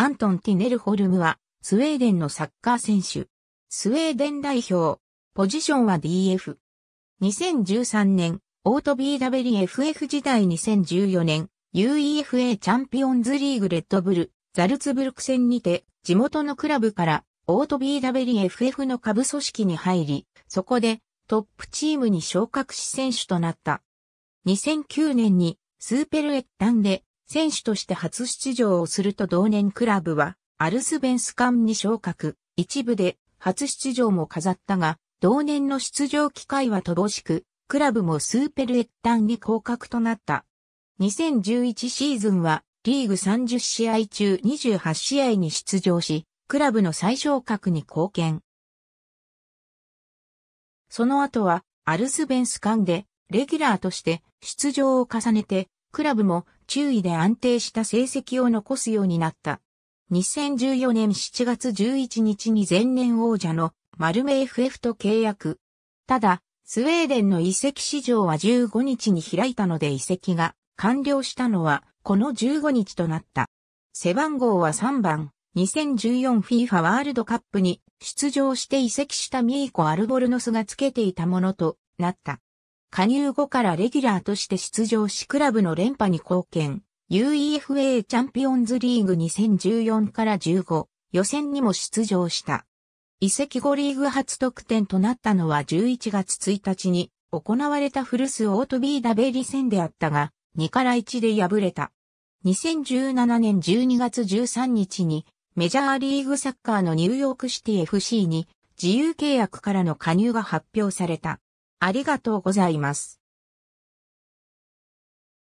アントン・ティネルホルムは、スウェーデンのサッカー選手。スウェーデン代表。ポジションは DF。2013年、オート BWFF 時代2014年、UEFA チャンピオンズリーグレッドブル、ザルツブルク戦にて、地元のクラブから、オート BWFF の下部組織に入り、そこで、トップチームに昇格し選手となった。2009年に、スーペルエッタンで、選手として初出場をすると同年クラブは、アルスベンスカンに昇格、一部で初出場も飾ったが、同年の出場機会は乏しく、クラブもスーペルエッタンに降格となった。2011シーズンは、リーグ30試合中28試合に出場し、クラブの最昇格に貢献。その後は、アルスベンスカンで、レギュラーとして出場を重ねて、クラブも注意で安定した成績を残すようになった。2014年7月11日に前年王者のマルメ FF と契約。ただ、スウェーデンの移籍市場は15日に開いたので移籍が完了したのはこの15日となった。背番号は3番、2014FIFA ワールドカップに出場して移籍したミーコ・アルボルノスがつけていたものとなった。加入後からレギュラーとして出場しクラブの連覇に貢献。UEFA チャンピオンズリーグ2014から15予選にも出場した。移籍後リーグ初得点となったのは11月1日に行われた古巣オートビーダベリ戦であったが2から1で敗れた。2017年12月13日にメジャーリーグサッカーのニューヨークシティ FC に自由契約からの加入が発表された。ありがとうございます。